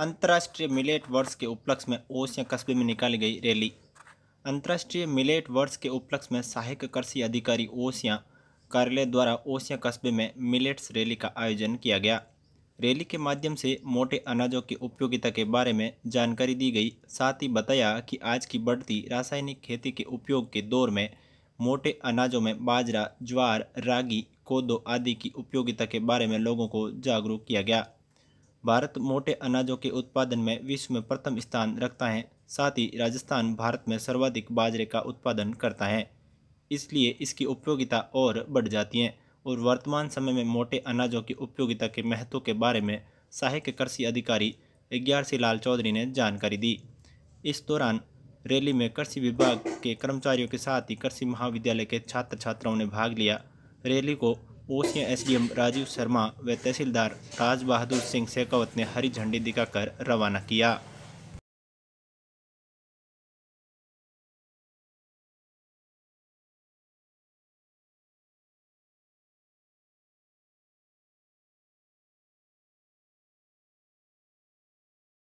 अंतर्राष्ट्रीय मिलेट वर्ष के उपलक्ष्य में ओस या कस्बे में निकाली गई रैली अंतर्राष्ट्रीय मिलेट वर्ष के उपलक्ष्य में सहायक कृषि अधिकारी ओसिया कार्यालय द्वारा ओसिया कस्बे में मिलेट्स रैली का आयोजन किया गया रैली के माध्यम से मोटे अनाजों की उपयोगिता के बारे में जानकारी दी गई साथ ही बताया कि आज की बढ़ती रासायनिक खेती के उपयोग के दौर में मोटे अनाजों में बाजरा ज्वार रागी कोदो आदि की उपयोगिता के बारे में लोगों को जागरूक किया गया भारत मोटे अनाजों के उत्पादन में विश्व में प्रथम स्थान रखता है साथ ही राजस्थान भारत में सर्वाधिक बाजरे का उत्पादन करता है इसलिए इसकी उपयोगिता और बढ़ जाती है और वर्तमान समय में मोटे अनाजों की उपयोगिता के महत्व के बारे में सहायक कृषि अधिकारी ग्यारसी लाल चौधरी ने जानकारी दी इस दौरान रैली में कृषि विभाग के कर्मचारियों के साथ ही कृषि महाविद्यालय के छात्र छात्राओं ने भाग लिया रैली को ओसिया एसडीएम राजीव शर्मा व तहसीलदार राज बहादुर सिंह शेखावत ने हरी झंडी दिखाकर रवाना किया